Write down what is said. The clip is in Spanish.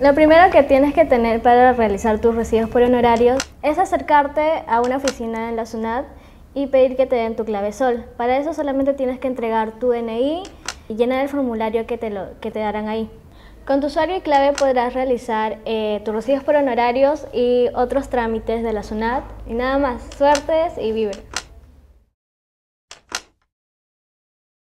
Lo primero que tienes que tener para realizar tus recibos por honorarios es acercarte a una oficina en la SUNAT y pedir que te den tu clave sol. Para eso solamente tienes que entregar tu DNI y llenar el formulario que te, lo, que te darán ahí. Con tu usuario y clave podrás realizar eh, tus recibos por honorarios y otros trámites de la SUNAT. Y nada más, suertes y vive.